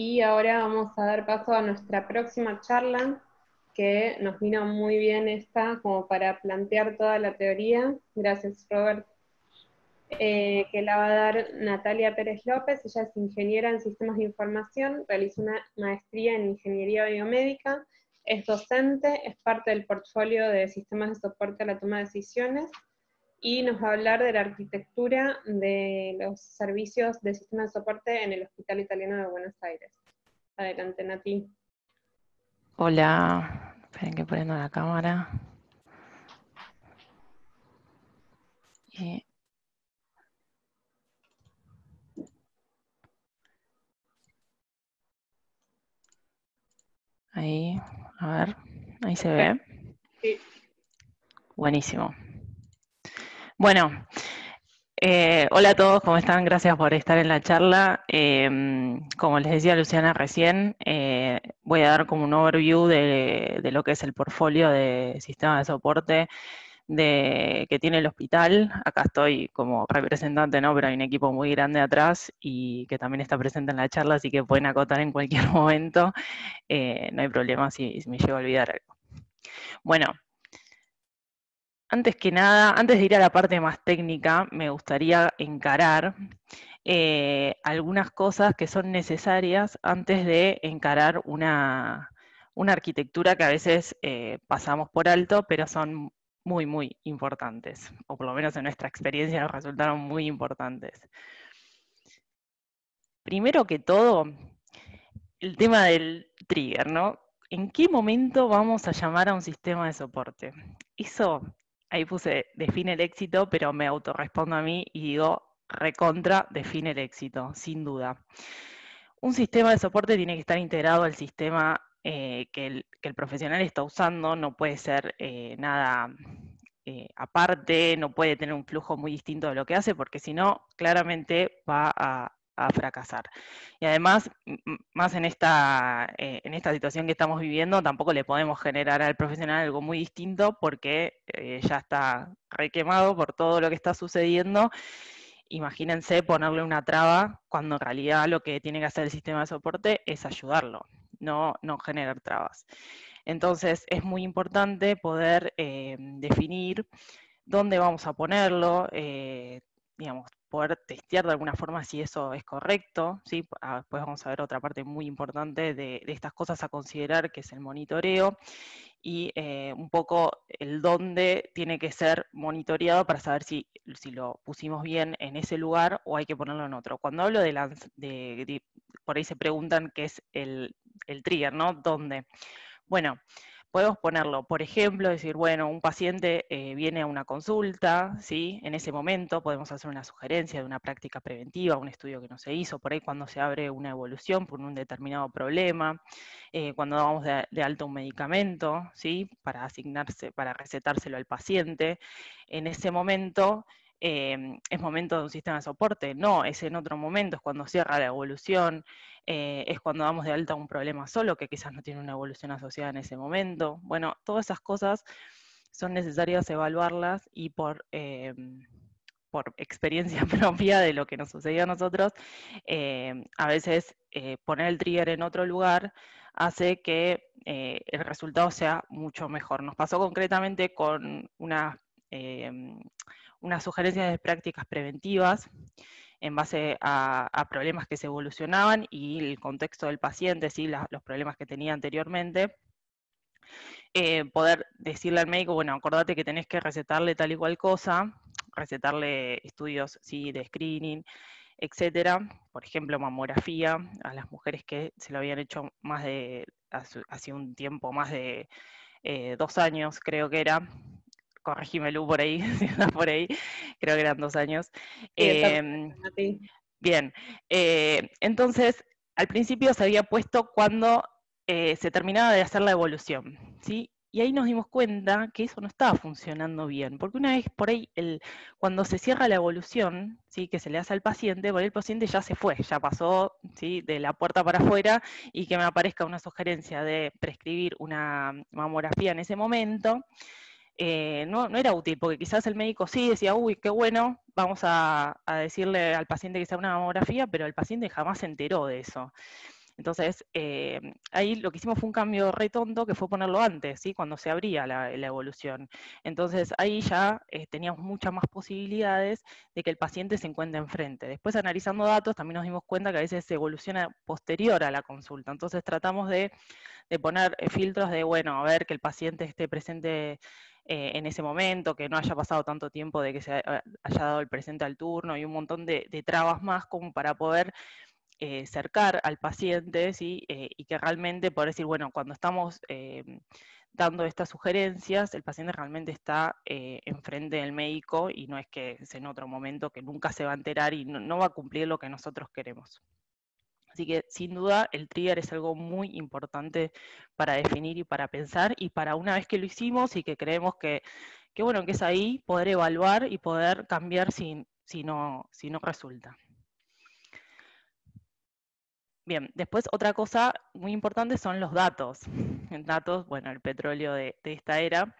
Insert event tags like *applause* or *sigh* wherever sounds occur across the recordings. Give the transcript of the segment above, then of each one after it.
y ahora vamos a dar paso a nuestra próxima charla, que nos vino muy bien esta como para plantear toda la teoría. Gracias, Robert. Eh, que la va a dar Natalia Pérez López, ella es ingeniera en sistemas de información, realiza una maestría en ingeniería biomédica, es docente, es parte del portfolio de sistemas de soporte a la toma de decisiones y nos va a hablar de la arquitectura de los servicios de sistema de soporte en el Hospital Italiano de Buenos Aires. Adelante, Nati. Hola, esperen que prendo la cámara. Ahí, a ver, ahí se ve. Sí. Buenísimo. Bueno, eh, hola a todos, ¿cómo están? Gracias por estar en la charla. Em, como les decía Luciana recién, eh, voy a dar como un overview de, lo que es el portfolio de sistema de soporte que tiene el hospital. Acá estoy como representante, ¿no? Pero hay un equipo muy grande atrás y que también está presente en la charla, así que pueden acotar en cualquier *laughs* momento. Eh, no hay problema si, me llego a olvidar algo. Bueno, antes que nada, antes de ir a la parte más técnica, me gustaría encarar eh, algunas cosas que son necesarias antes de encarar una, arquitectura que a veces eh, pasamos por alto, pero son muy, muy importantes, o por lo menos en nuestra experiencia nos resultaron muy importantes. Primero que todo, el tema del trigger, ¿no? ¿En qué momento vamos a llamar a un sistema de soporte? Eso ahí puse define el éxito, pero me autorrespondo a mí y digo recontra define el éxito, sin duda. Un sistema de soporte tiene que estar integrado al sistema eh, que, el, profesional está usando, no puede ser eh, nada eh, aparte, no puede tener un flujo muy distinto de lo que hace, porque si no, claramente va a a fracasar. Y además, más en esta, eh, en esta situación que estamos viviendo, tampoco le podemos generar al profesional algo muy distinto porque eh, ya está requemado por todo lo que está sucediendo. Imagínense ponerle una traba cuando en realidad lo que tiene que hacer el sistema de soporte es ayudarlo, no, no generar trabas. Entonces es muy importante poder eh, definir dónde vamos a ponerlo, digamos, poder testear de alguna forma si eso es correcto, ¿sí? Ah, después vamos a ver otra parte muy importante de, estas cosas a considerar, que es el monitoreo, y eh, un poco el dónde tiene que ser monitoreado para saber si, si, lo pusimos bien en ese lugar o hay que ponerlo en otro. Cuando hablo de, la, por ahí se preguntan qué es el, el trigger, ¿no? ¿Dónde? Bueno, podemos ponerlo, por ejemplo, decir, bueno, un paciente eh, viene a una consulta, ¿sí? En ese momento podemos hacer una sugerencia de una práctica preventiva, un estudio que no se hizo, por ahí cuando se abre una evolución por un determinado problema, eh, cuando damos de, de, alto un medicamento, ¿sí? Para asignarse, para recetárselo al paciente, en ese momento Em, es momento de un sistema de soporte, no, es en otro momento, es cuando cierra la evolución, eh, es cuando damos de alta un problema solo que quizás no tiene una evolución asociada en ese momento. Bueno, todas esas cosas son necesarias evaluarlas y por, em, por experiencia *laughs* propia de lo que nos sucedió a nosotros, em, a veces eh, poner el trigger en otro lugar hace que eh, el resultado sea mucho mejor. Nos pasó concretamente con una unas sugerencias de prácticas preventivas en base a, problemas que se evolucionaban y el contexto del paciente, los problemas que tenía anteriormente. Eh, poder decirle al médico, bueno, acordate que tenés que recetarle tal y cual cosa, recetarle estudios ¿sí? de screening, etcétera, por ejemplo, mamografía, a las mujeres que se lo habían hecho más de hace, un tiempo, más de eh, dos años, creo que era, corregime Lu por ahí, *laughs* por ahí, creo que eran dos años. Eh, bien, eh, entonces al principio se había puesto cuando eh, se terminaba de hacer la evolución, ¿sí? Y ahí nos dimos cuenta que eso no estaba funcionando bien, porque una vez por ahí, el, cuando se cierra la evolución, ¿sí? que se le hace al paciente, por el paciente ya se fue, ya pasó ¿sí? de la puerta para afuera y que me aparezca una sugerencia de prescribir una mamografía en ese momento, eh, no, era útil, porque quizás el médico sí decía, uy, qué bueno, vamos a, decirle al paciente que sea una mamografía, pero el paciente jamás se enteró de eso. Entonces, eh, ahí lo que hicimos fue un cambio retondo que fue ponerlo antes, ¿sí? cuando se abría la, evolución. Entonces, ahí ya eh, teníamos muchas más posibilidades de que el paciente se encuentre enfrente. Después, analizando datos, también nos dimos cuenta que a veces se evoluciona posterior a la consulta. Entonces, tratamos de poner filtros de, bueno, a ver que el paciente esté presente eh, en ese momento, que no haya pasado tanto tiempo de que se haya dado el presente al turno y un montón de, trabas más como para poder eh, cercar al paciente eh, y que realmente poder decir, bueno, cuando estamos dando estas sugerencias, el paciente realmente está enfrente del médico y no es que es en otro momento que nunca se va a enterar y no va a cumplir lo que nosotros queremos. Así que sin duda el trigger es algo muy importante para definir y para pensar y para una vez que lo hicimos y que creemos que, bueno, que es ahí, poder evaluar y poder cambiar si, si, no, si no resulta. Bien, después otra cosa muy importante son los datos. Datos, bueno, el petróleo de, de esta era,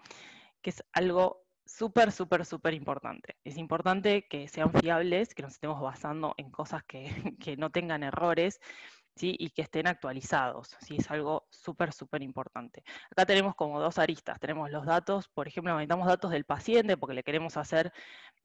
que es algo súper, súper, súper importante. Es importante que sean fiables, que nos estemos basando en cosas *laughs* que, no tengan errores. ¿Sí? y que estén actualizados. ¿sí? Es algo súper, súper importante. Acá tenemos como dos aristas. Tenemos los datos, por ejemplo, necesitamos datos del paciente porque le queremos hacer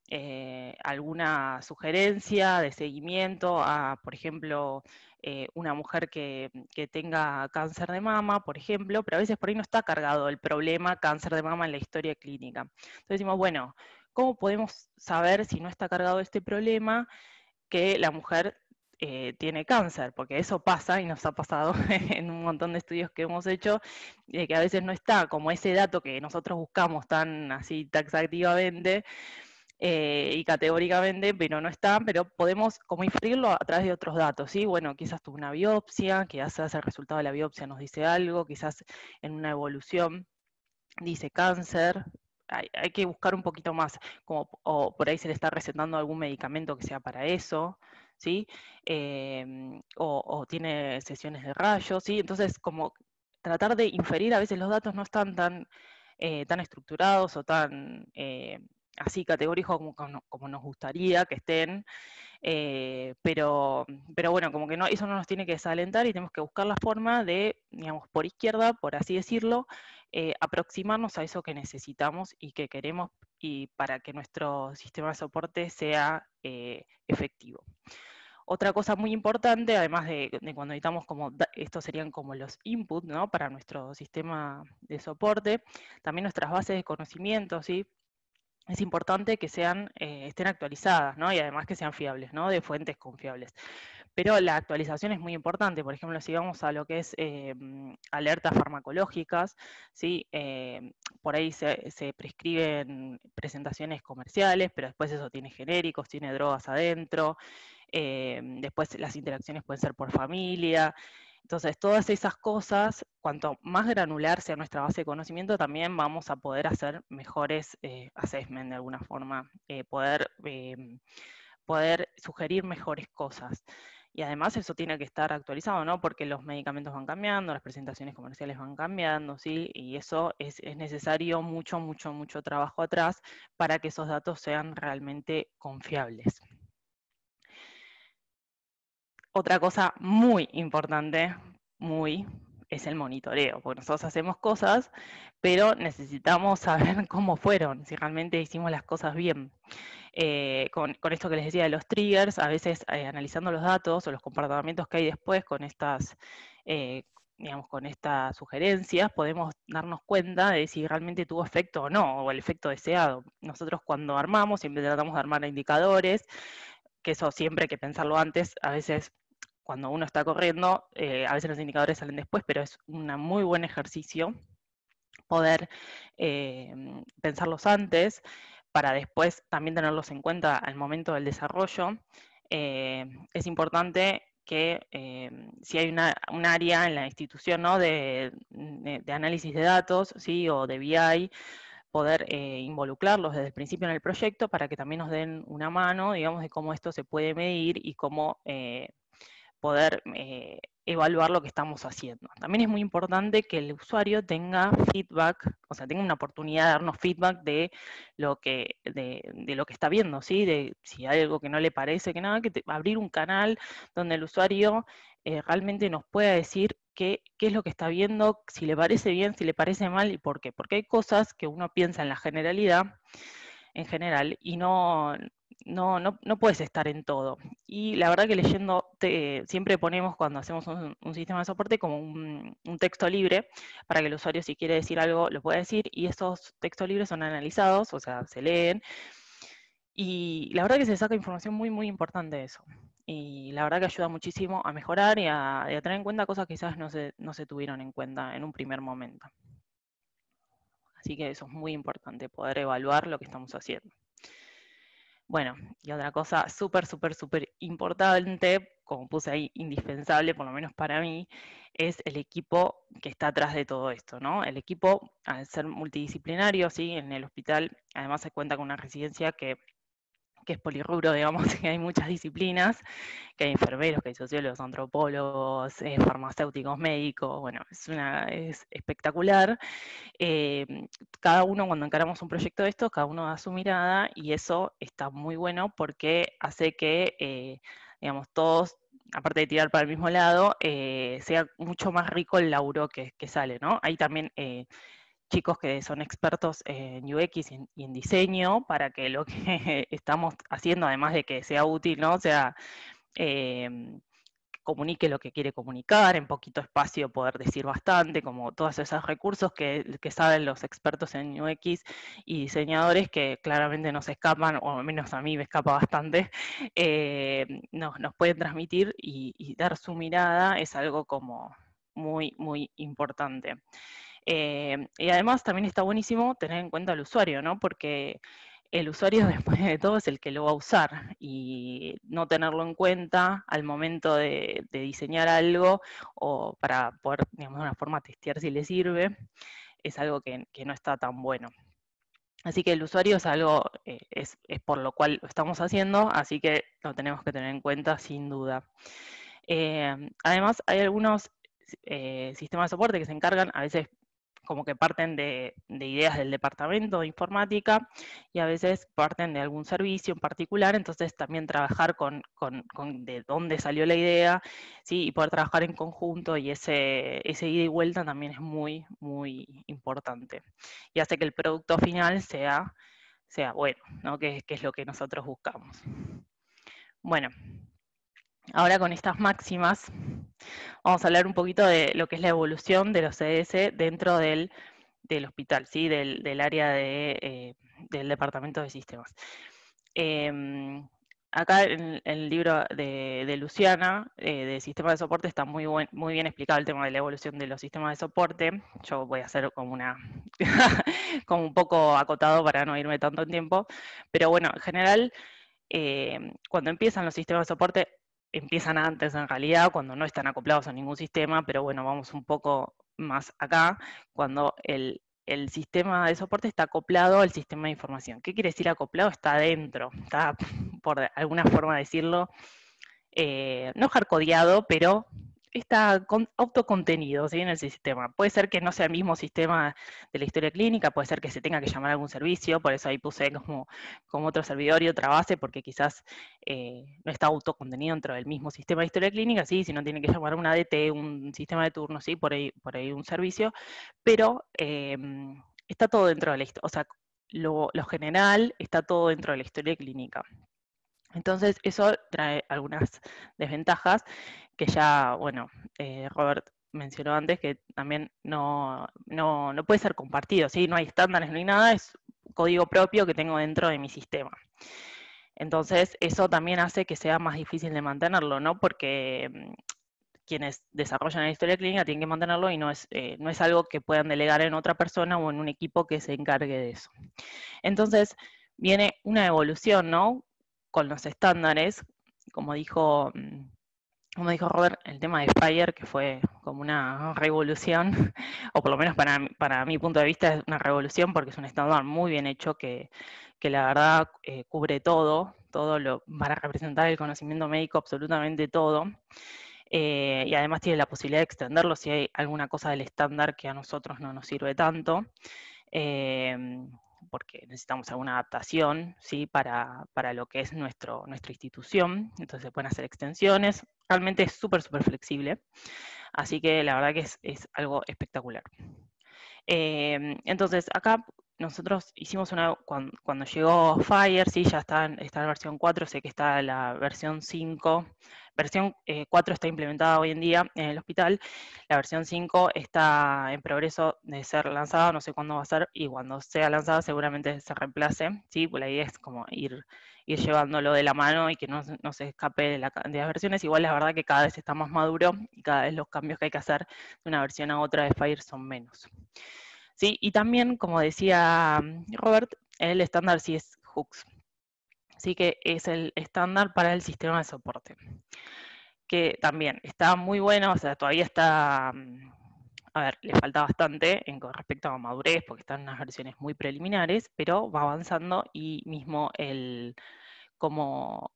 eh, alguna sugerencia de seguimiento a, por ejemplo, eh, una mujer que, tenga cáncer de mama, por ejemplo, pero a veces por ahí no está cargado el problema cáncer de mama en la historia clínica. Entonces decimos, bueno, ¿cómo podemos saber si no está cargado este problema que la mujer eh, tiene cáncer, porque eso pasa y nos ha pasado *laughs* en un montón de estudios que hemos hecho, de eh, que a veces no está como ese dato que nosotros buscamos tan así taxativamente, eh, y categóricamente, pero no están, pero podemos como inferirlo a través de otros datos, ¿sí? Bueno, quizás tuvo una biopsia, quizás el resultado de la biopsia nos dice algo, quizás en una evolución dice cáncer, hay, que buscar un poquito más, como, o por ahí se le está recetando algún medicamento que sea para eso, ¿sí? Em, o, tiene sesiones de rayos, ¿sí? Entonces, como tratar de inferir, a veces los datos no están tan, eh, tan estructurados o tan eh, así categóricos como, nos gustaría que estén, eh, pero, pero bueno, como que no, eso no nos tiene que desalentar y tenemos que buscar la forma de, digamos, por izquierda, por así decirlo, eh, aproximarnos a eso que necesitamos y que queremos y para que nuestro sistema de soporte sea eh, efectivo. Otra cosa muy importante, además de, de cuando editamos como, estos serían como los inputs ¿no? para nuestro sistema de soporte, también nuestras bases de conocimiento, ¿sí? es importante que sean, eh, estén actualizadas, Y además que sean fiables, ¿no? De fuentes confiables. Pero la actualización es muy importante. Por ejemplo, si vamos a lo que es eh, alertas farmacológicas, eh, por ahí se, se, prescriben presentaciones comerciales, pero después eso tiene genéricos, tiene drogas adentro. después las interacciones pueden ser por familia. Entonces, todas esas cosas, cuanto más granular sea nuestra base de conocimiento, también vamos a poder hacer mejores eh, de alguna forma, eh, poder, em, poder sugerir mejores cosas. Y además eso tiene que estar actualizado, ¿no? Porque los medicamentos van cambiando, las presentaciones comerciales van cambiando, ¿sí? Y eso es, es necesario mucho, mucho, mucho trabajo atrás para que esos datos sean realmente confiables. Otra cosa muy importante, muy, es el monitoreo, porque nosotros hacemos cosas, pero necesitamos saber *laughs* cómo fueron, si realmente hicimos las cosas bien. Eh, con, esto que les decía de los triggers, a veces eh, analizando los datos o los comportamientos que hay después con estas, eh, digamos, con estas sugerencias, podemos darnos cuenta de si realmente tuvo efecto o no, o el efecto deseado. Nosotros cuando armamos siempre tratamos de armar indicadores, que eso siempre hay que pensarlo antes, a veces cuando uno está corriendo, eh, a veces los indicadores salen después, pero es un muy buen ejercicio poder em, pensarlos antes para después también tenerlos en cuenta al momento del desarrollo. Eh, es importante que em, si hay una, un área en la institución de, análisis de datos ¿sí? o de BI, poder eh, involucrarlos desde el principio en el proyecto para que también nos den una mano, digamos, de cómo esto se puede medir y cómo poder eh, evaluar lo que estamos haciendo. También es muy importante que el usuario tenga feedback, o sea, tenga una oportunidad de darnos feedback de lo que, de, lo que está viendo, ¿sí? de si hay algo que no le parece, que nada, que abrir un canal donde el usuario eh, realmente nos pueda decir qué, qué es lo que está viendo, si le parece bien, si le parece mal y por qué. Porque hay cosas que uno piensa en la generalidad, en general, y no, no, no, puedes estar en todo. Y la verdad que leyendo, siempre ponemos cuando hacemos un, sistema de soporte como un, texto libre para que el usuario si quiere decir algo lo pueda decir y esos textos libres son analizados, o sea, se leen. Y la verdad que se saca información muy, muy importante de eso. Y la verdad que ayuda muchísimo a mejorar y a, tener en cuenta cosas que quizás no se tuvieron en cuenta en un primer momento. Así que eso es muy importante, poder evaluar lo que estamos haciendo. Bueno, y otra cosa súper, súper, súper importante, como puse ahí, indispensable, por lo menos para mí, es el equipo que está atrás de todo esto, ¿no? El equipo, al ser multidisciplinario, sí, en el hospital, además se cuenta con una residencia que que es polirrubro, *laughs* digamos, que hay muchas disciplinas, que hay enfermeros, que hay sociólogos, antropólogos, eh, farmacéuticos, médicos, bueno, es, una, es espectacular. Eh, cada uno, cuando encaramos un proyecto de esto, cada uno da su mirada y eso está muy bueno porque hace que, eh, digamos, todos aparte de tirar para el mismo lado, sea mucho más rico el laburo que, que sale, ¿no? Ahí también chicos que son expertos en UX y en, diseño para que lo que *laughs* estamos haciendo, además de que sea útil, ¿no? sea, em, comunique lo que quiere comunicar, en poquito espacio poder decir bastante, como todos esos recursos que, saben los expertos en UX y diseñadores que claramente nos escapan, o al menos a mí me escapa bastante, *laughs* eh, nos, pueden transmitir y, y, dar su mirada es algo como muy, muy importante. Eh, y además también está buenísimo tener en cuenta al usuario, ¿no? Porque el usuario *laughs* después de todo es el que lo va a usar y no tenerlo en cuenta al momento de, diseñar algo o para poder, digamos, de una forma testear si le sirve, es algo que, no está tan bueno. Así que el usuario es algo, eh, es, por lo cual lo estamos haciendo, así que lo tenemos que tener en cuenta sin duda. Eh, además, hay algunos sistemas de soporte que se encargan a veces como que parten de, ideas del departamento de informática y a veces parten de algún servicio en particular, entonces también trabajar con, de dónde salió la idea, y poder trabajar en conjunto y ese, ida y vuelta también es muy, muy importante. Y hace que el producto final sea, sea bueno, que, que es lo que nosotros buscamos. Bueno, Ahora con estas máximas vamos a hablar un poquito de lo que es la evolución de los CDS e dentro del, hospital, ¿sí? del, área eh, del departamento de sistemas. Em, acá en el libro de, Luciana, eh, de sistemas de soporte, está muy, muy bien explicado el tema de la evolución de los sistemas de soporte. Yo voy a hacer como una, *laughs* como un poco acotado para no irme tanto en tiempo. Pero bueno, en general, eh, cuando empiezan los sistemas de soporte, empiezan antes en realidad, cuando no están acoplados a ningún sistema, pero bueno, vamos un poco más acá, cuando el, sistema de soporte está acoplado al sistema de información. ¿Qué quiere decir acoplado? Está adentro, está, por alguna forma decirlo, eh, no hardcodeado, pero está autocontenido ¿sí? en el sistema. Puede ser que no sea el mismo sistema de la historia clínica, puede ser que se tenga que llamar algún servicio, por eso ahí puse como, otro servidor y otra base, porque quizás eh, no está autocontenido dentro del mismo sistema de historia clínica, sí, si no tiene que llamar a un ADT, un sistema de turno, sí, por ahí, un servicio, pero em, está todo dentro de la historia, o sea, lo general está todo dentro de la historia clínica. Entonces, eso trae algunas desventajas que ya, bueno, eh, Robert mencionó antes que también no, puede ser compartido, ¿sí? no hay estándares, no hay nada, es código propio que tengo dentro de mi sistema. Entonces, eso también hace que sea más difícil de mantenerlo, ¿no? Porque mm, quienes desarrollan la historia clínica tienen que mantenerlo y no es, eh, no es algo que puedan delegar en otra persona o en un equipo que se encargue de eso. Entonces, viene una evolución, ¿no? con los estándares, como dijo, mm, como dijo Robert, el tema de Fire, que fue como una revolución, *laughs* o por lo menos para, mi punto de vista es una revolución porque es un estándar muy bien hecho que, la verdad eh, cubre todo, todo lo, para representar el conocimiento médico absolutamente todo. Eh, y además tiene la posibilidad de extenderlo si hay alguna cosa del estándar que a nosotros no nos sirve tanto. Eh, porque necesitamos alguna adaptación ¿sí? para, lo que es nuestro, nuestra institución, entonces se pueden hacer extensiones, realmente es súper, súper flexible, así que la verdad que es, algo espectacular. Em, entonces, acá nosotros hicimos una, cuando, llegó Fire, sí, ya está, está en versión 4, sé que está la versión 5, versión 4 eh, está implementada hoy en día en el hospital, la versión 5 está en progreso de ser lanzada, no sé cuándo va a ser, y cuando sea lanzada seguramente se reemplace, sí, pues la idea es como ir, llevándolo de la mano y que no, se escape de, de las versiones, igual la verdad que cada vez está más maduro y cada vez los cambios que hay que hacer de una versión a otra de Fire son menos. Y también, como decía mm, Robert, el estándar sí es Hooks, Así que es el estándar para el sistema de soporte, que también está muy bueno, o sea, todavía está, mm, a ver, le falta bastante en, con respecto a madurez, porque están unas versiones muy preliminares, pero va avanzando y mismo el, como,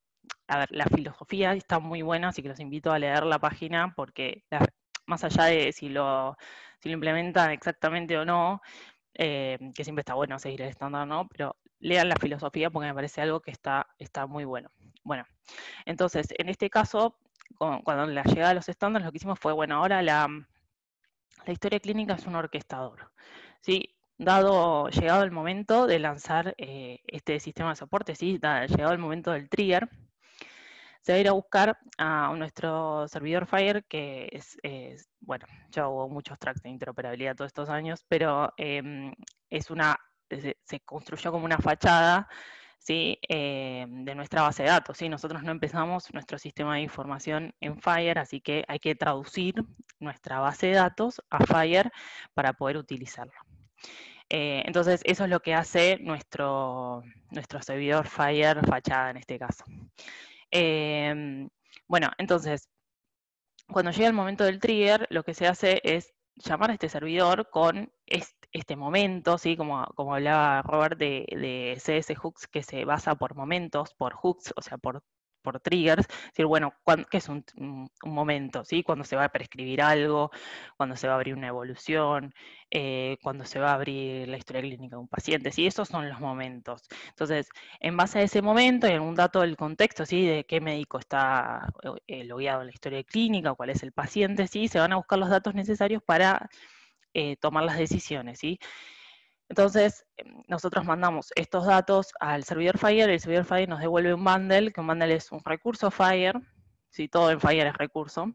a ver, la filosofía está muy buena, así que los invito a leer la página porque más allá de si lo si lo implementan exactamente o no, eh, que siempre está bueno seguir el estándar, ¿no? Pero lean la filosofía porque me parece algo que está, está muy bueno. Bueno, entonces, en este caso, cuando la llegada los estándares, lo que hicimos fue, bueno, ahora la, historia clínica es un orquestador, ¿sí? Dado, llegado el momento de lanzar eh, este sistema de soporte, ¿sí? llegado el momento del trigger, se va a ir a buscar a nuestro servidor Fire, que es, bueno, yo hubo muchos tracks de interoperabilidad todos estos años, pero em, es una, se, construyó como una fachada ¿sí? Em, de nuestra base de datos. ¿sí? Nosotros no empezamos nuestro sistema de información en Fire, así que hay que traducir nuestra base de datos a Fire para poder utilizarlo. Eh, entonces, eso es lo que hace nuestro, nuestro servidor Fire fachada en este caso. Em, bueno, entonces, cuando llega el momento del trigger, lo que se hace es llamar a este servidor con este, momento, ¿sí? como, como hablaba Robert de, de, CS hooks, que se basa por momentos, por hooks, o sea, por por triggers, decir, bueno, ¿qué es un, momento? ¿sí? Cuando se va a prescribir algo, cuando se va a abrir una evolución, eh, cuando se va a abrir la historia clínica de un paciente, ¿sí? esos son los momentos. Entonces, en base a ese momento y en un dato del contexto, ¿sí? de qué médico está eh, eh, logueado en la historia clínica, cuál es el paciente, ¿sí? se van a buscar los datos necesarios para tomar las decisiones. ¿sí? Entonces, em, nosotros mandamos estos datos al servidor Fire, el servidor Fire nos devuelve un bundle, que un bundle es un recurso Fire, si todo en Fire es recurso.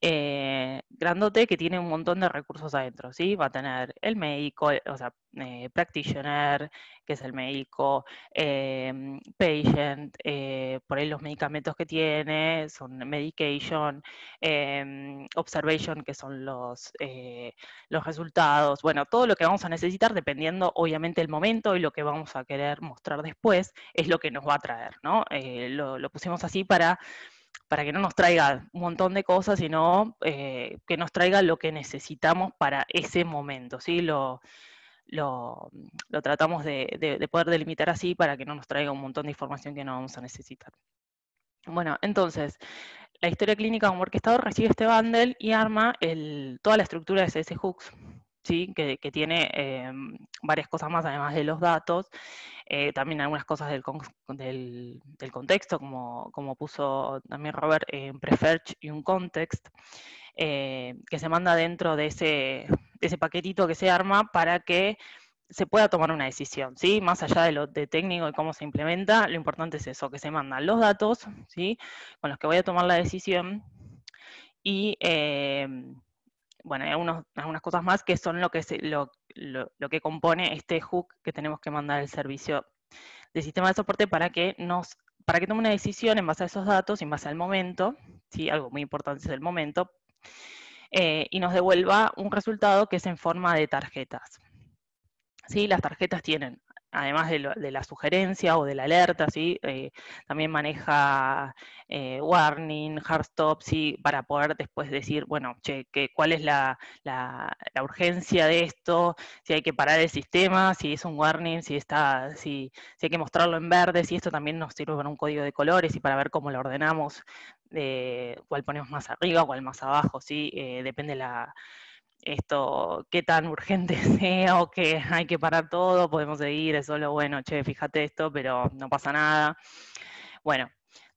Eh, grandote que tiene un montón de recursos adentro, Va a tener el médico, eh, o sea, eh, practitioner, que es el médico, em, patient, por ahí los medicamentos que tiene, son medication, em, observation, que son los, los resultados. Bueno, todo lo que vamos a necesitar, dependiendo obviamente el momento y lo que vamos a querer mostrar después, es lo que nos va a traer, ¿no? lo pusimos así para para que no nos traiga un montón de cosas, sino eh, que nos traiga lo que necesitamos para ese momento, ¿sí? Lo, lo, tratamos de, poder delimitar así para que no nos traiga un montón de información que no vamos a necesitar. Bueno, entonces, la historia clínica de un orquestador recibe este bundle y arma el, toda la estructura de ese Hooks, ¿sí? que, que tiene em, varias cosas más, además de los datos, eh, también algunas cosas del, contexto, como, como, puso también Robert, en prefetch y un context, eh, que se manda dentro de ese, paquetito que se arma para que se pueda tomar una decisión, ¿sí? Más allá de lo de técnico y cómo se implementa, lo importante es eso, que se mandan los datos, ¿sí? Con los que voy a tomar la decisión y em, bueno, hay algunas cosas más que son lo que, lo, que compone este hook que tenemos que mandar al servicio del sistema de soporte para que nos para que tome una decisión en base a esos datos en base al momento, ¿sí? algo muy importante es el momento, eh, y nos devuelva un resultado que es en forma de tarjetas. ¿Sí? Las tarjetas tienen además de, la sugerencia o de la alerta, ¿sí? Eh, también maneja eh, warning, hard stop, ¿sí? para poder después decir, bueno, che, cuál es la, urgencia de esto, si hay que parar el sistema, si es un warning, si, está, si, si hay que mostrarlo en verde, si esto también nos sirve para un código de colores y para ver cómo lo ordenamos, eh, cuál ponemos más arriba, cuál más abajo, ¿sí? depende la esto, qué tan urgente *laughs* sea o que hay que parar todo, podemos seguir, es solo, bueno, che, fíjate esto, pero no pasa nada. Bueno,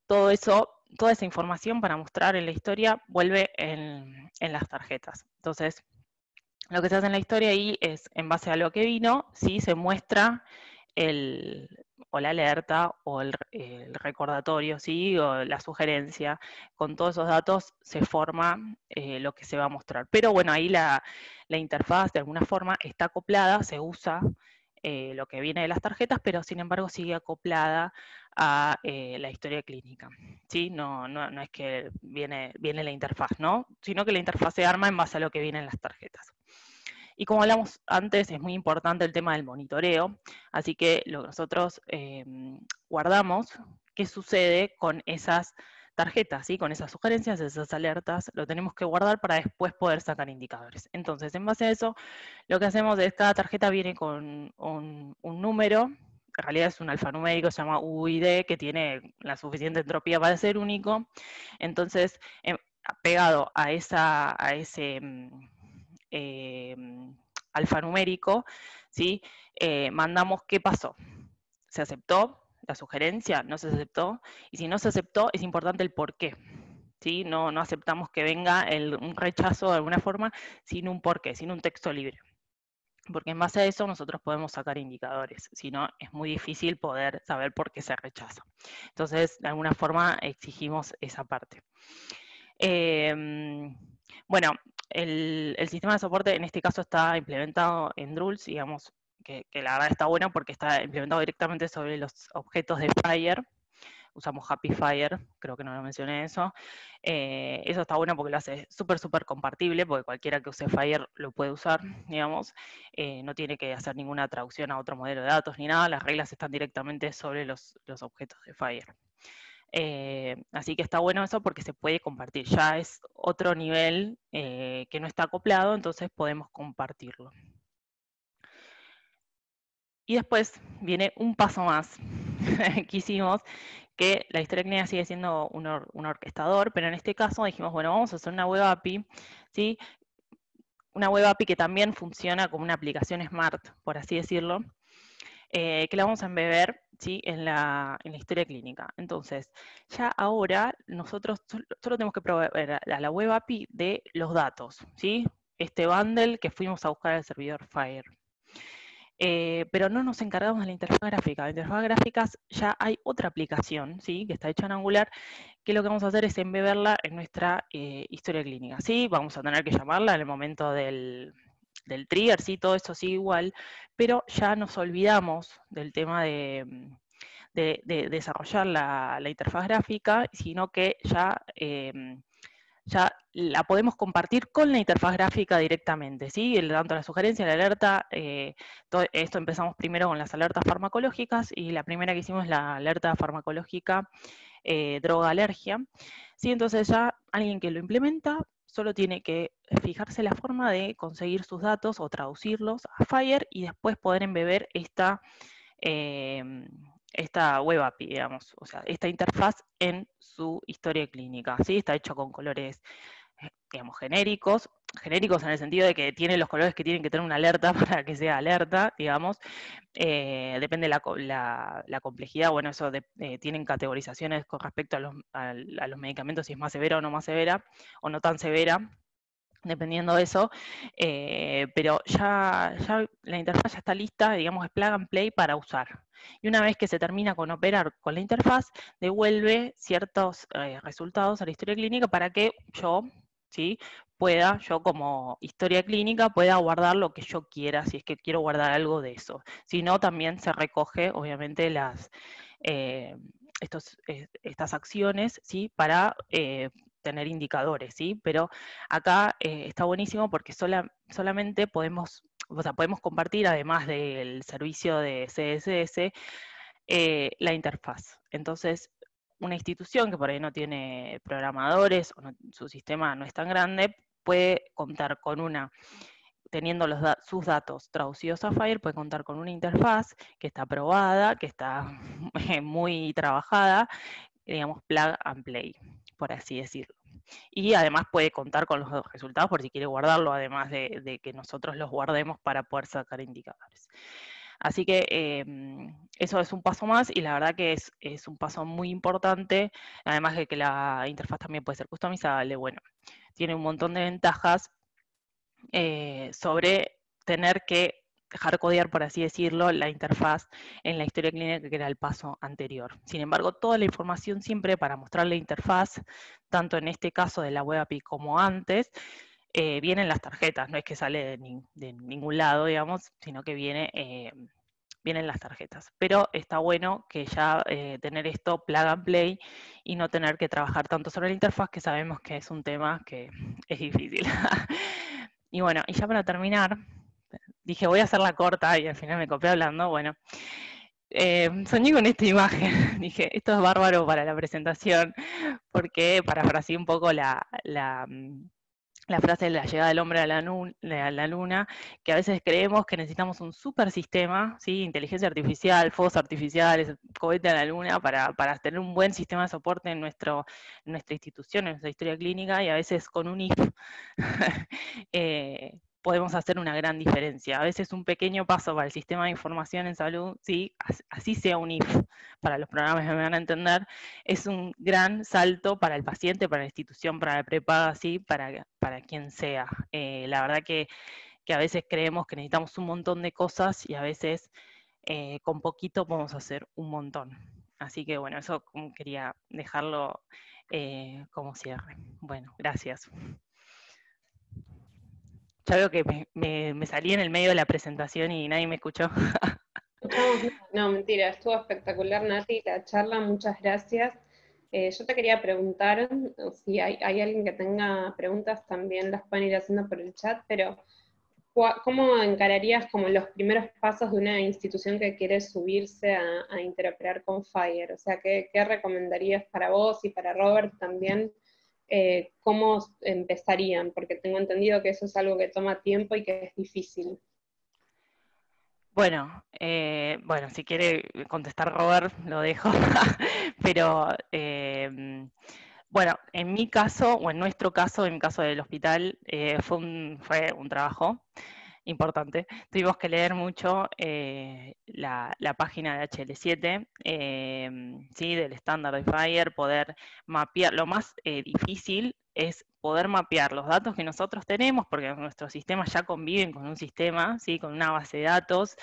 todo eso, toda esa información para mostrar en la historia vuelve en, en las tarjetas. Entonces, lo que se hace en la historia ahí es, en base a lo que vino, sí se muestra el, la alerta o el, recordatorio, o la sugerencia. Con todos esos datos se forma eh, lo que se va a mostrar. Pero bueno, ahí la, interfaz de alguna forma está acoplada, se usa eh, lo que viene de las tarjetas, pero sin embargo sigue acoplada a eh, la historia clínica. ¿sí? No, no, es que viene, viene la interfaz, sino que la interfaz se arma en base a lo que viene en las tarjetas. Y como hablamos antes, es muy importante el tema del monitoreo, así que lo que nosotros eh, guardamos, qué sucede con esas tarjetas, ¿sí? con esas sugerencias, esas alertas, lo tenemos que guardar para después poder sacar indicadores. Entonces, en base a eso, lo que hacemos es, cada tarjeta viene con un, número, en realidad es un alfanumérico, se llama UID, que tiene la suficiente entropía para ser único. Entonces, em, pegado a, esa, a ese mm, eh, alfanumérico, ¿sí? Eh, mandamos qué pasó. ¿Se aceptó la sugerencia? ¿No se aceptó? Y si no se aceptó, es importante el por qué. ¿sí? No, no aceptamos que venga un rechazo de alguna forma sin un por qué, sin un texto libre. Porque en base a eso nosotros podemos sacar indicadores, si no es muy difícil poder saber por qué se rechaza. Entonces, de alguna forma exigimos esa parte. Em, bueno, el, sistema de soporte en este caso está implementado en Drules, digamos, que, la verdad está buena porque está implementado directamente sobre los objetos de Fire. Usamos Happy Fire, creo que no lo mencioné eso. Eh, eso está bueno porque lo hace súper, súper compartible, porque cualquiera que use Fire lo puede usar, digamos. Eh, no tiene que hacer ninguna traducción a otro modelo de datos ni nada, las reglas están directamente sobre los objetos de Fire. Eh, así que está bueno eso porque se puede compartir. Ya es otro nivel eh, que no está acoplado, entonces podemos compartirlo. Y después viene un paso más *laughs* que hicimos, que la histerectomía sigue siendo un, orquestador, pero en este caso dijimos, bueno, vamos a hacer una web API, ¿sí? una web API que también funciona como una aplicación smart, por así decirlo, eh, que la vamos a embeber en, la, historia clínica. Entonces, ya ahora nosotros solo tenemos que proveer eh, a la web API de los datos, ¿sí? este bundle que fuimos a buscar al servidor Fire. Eh, pero no nos encargamos de la interfaz gráfica. La interfaz gráfica ya hay otra aplicación, ¿sí? que está hecha en Angular, que lo que vamos a hacer es embeberla en nuestra eh, historia clínica. ¿sí? Vamos a tener que llamarla en el momento del, del trigger, sí, todo esto sigue igual, pero ya nos olvidamos del tema de, mm, desarrollar la, interfaz gráfica, sino que ya, eh, mm, ya la podemos compartir con la interfaz gráfica directamente, ¿sí? El, tanto la sugerencia, la alerta, eh, esto empezamos primero con las alertas farmacológicas, y la primera que hicimos es la alerta farmacológica eh, droga alergia. ¿sí? Entonces ya alguien que lo implementa solo tiene que eh, fijarse la forma de conseguir sus datos o traducirlos a Fire y después poder embeber esta, em, esta web API, digamos, o sea, esta interfaz en su historia clínica. Está hecho con colores eh, digamos, genéricos, genéricos en el sentido de que tienen los colores que tienen que tener una alerta *laughs* para que sea alerta, digamos. Eh, depende la, la, complejidad, bueno, eso eh, tienen categorizaciones con respecto a los, medicamentos, si es más severa o no más severa, o no tan severa, dependiendo de eso. Eh, pero ya, ya la interfaz ya está lista, digamos, es plug and play para usar. Y una vez que se termina con operar con la interfaz, devuelve ciertos resultados a la historia clínica para que yo ¿sí? pueda, yo como historia clínica, pueda guardar lo que yo quiera, si es que quiero guardar algo de eso. Si no, también se recoge, obviamente, las, eh, estos, eh, estas acciones, ¿sí? Para eh, tener indicadores, ¿sí? Pero acá está buenísimo porque sola, solamente podemos, o podemos compartir, además del servicio de CSS, la interfaz. Entonces, una institución que por ahí no tiene programadores o su sistema no es tan grande, puede contar con una teniendo sus datos traducidos a Fire, puede contar con una interfaz que está probada, que está *laughs* muy trabajada, digamos, plug and play, por así decirlo. Y además puede contar con los resultados por si quiere guardarlo, además de que nosotros los guardemos para poder sacar indicadores. Así que em, eso es un paso más y la verdad que es, un paso muy importante, además de que la interfaz también puede ser customizable, bueno, tiene un montón de ventajas eh, sobre tener que dejar codear, por así decirlo, la interfaz en la historia clínica que era el paso anterior. Sin embargo, toda la información siempre para mostrar la interfaz, tanto en este caso de la web API como antes, eh, vienen las tarjetas, no es que sale de, ningún lado, digamos, sino que viene, eh, las tarjetas. Pero está bueno que ya eh, tener esto plug and play y no tener que trabajar tanto sobre la interfaz, que sabemos que es un tema que *laughs* es difícil. *laughs* y bueno, y ya para terminar, dije voy a hacerla corta y al final me copié hablando, bueno. soñé con esta imagen, *laughs* dije, esto es bárbaro para la presentación, porque parafraseé un poco la, mm, la frase de la llegada del hombre a la, luna, que a veces creemos que necesitamos un super sistema, ¿sí? inteligencia artificial, fuegos artificiales, cohete a la luna, para, tener un buen sistema de soporte en, nuestro, nuestra institución, en nuestra historia clínica, y a veces con un IF *laughs* eh, podemos hacer una gran diferencia. A veces un pequeño paso para el sistema de información en salud, sí, así sea un IF, para los programas que me van a entender, es un gran salto para el paciente, para la institución, para la prepaga, sí, para, para quien sea. Eh, la verdad que, a veces creemos que necesitamos un montón de cosas y a veces eh, con poquito podemos hacer un montón. Así que bueno, eso quería dejarlo eh, como cierre. Bueno, gracias ya veo que me, salí en el medio de la presentación y nadie me escuchó. *laughs* no, mentira, estuvo espectacular, Nati, la charla, muchas gracias. Eh, yo te quería preguntar, si hay, alguien que tenga preguntas también las pueden ir haciendo por el chat, pero ¿cómo encararías como los primeros pasos de una institución que quiere subirse a, interoperar con Fire? O sea, ¿qué recomendarías para vos y para Robert también? Eh, ¿cómo empezarían? Porque tengo entendido que eso es algo que toma tiempo y que es difícil. Bueno, eh, bueno, si quiere contestar Robert, lo dejo, *laughs* pero eh, bueno, en mi caso, o en nuestro caso, en el caso del hospital, fue, un, fue un trabajo importante. Tuvimos que leer mucho eh, la, página de HL7, eh, em, ¿sí? del de Fire, poder mapear. Lo más eh, difícil es poder mapear los datos que nosotros tenemos, porque nuestros sistemas ya conviven con un sistema, ¿sí? con una base de datos,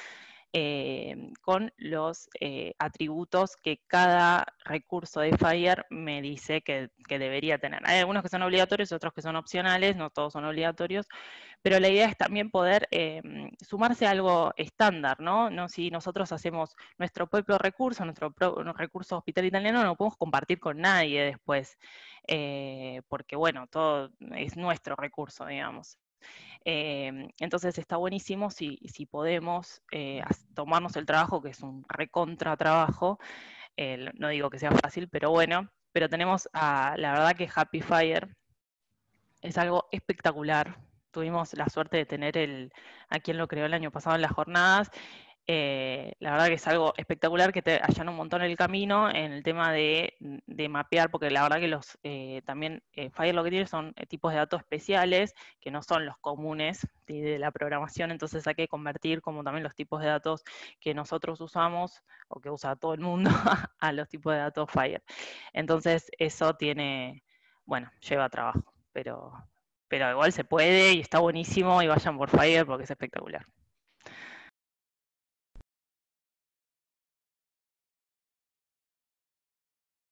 eh, con los eh, atributos que cada recurso de Fire me dice que, debería tener. Hay algunos que son obligatorios, otros que son opcionales, no todos son obligatorios, pero la idea es también poder eh, sumarse a algo estándar, ¿no? ¿no? Si nosotros hacemos nuestro propio recurso, nuestro recurso hospital italiano, no lo podemos compartir con nadie después, porque bueno, todo es nuestro recurso, digamos. Em, entonces está buenísimo si, si podemos eh, tomarnos el trabajo, que es un recontra trabajo, no digo que sea fácil, pero bueno, pero tenemos a, la verdad que Happy Fire es algo espectacular. Tuvimos la suerte de tener el, a quien lo creó el año pasado en las jornadas eh, la verdad que es algo espectacular que te hallan un montón el camino en el tema de, mapear, porque la verdad que los eh, también eh, Fire lo que tiene son tipos de datos especiales que no son los comunes de, la programación, entonces hay que convertir como también los tipos de datos que nosotros usamos o que usa todo el mundo *laughs* a los tipos de datos Fire. Entonces eso tiene, bueno, lleva trabajo, pero, pero igual se puede y está buenísimo y vayan por Fire porque es espectacular.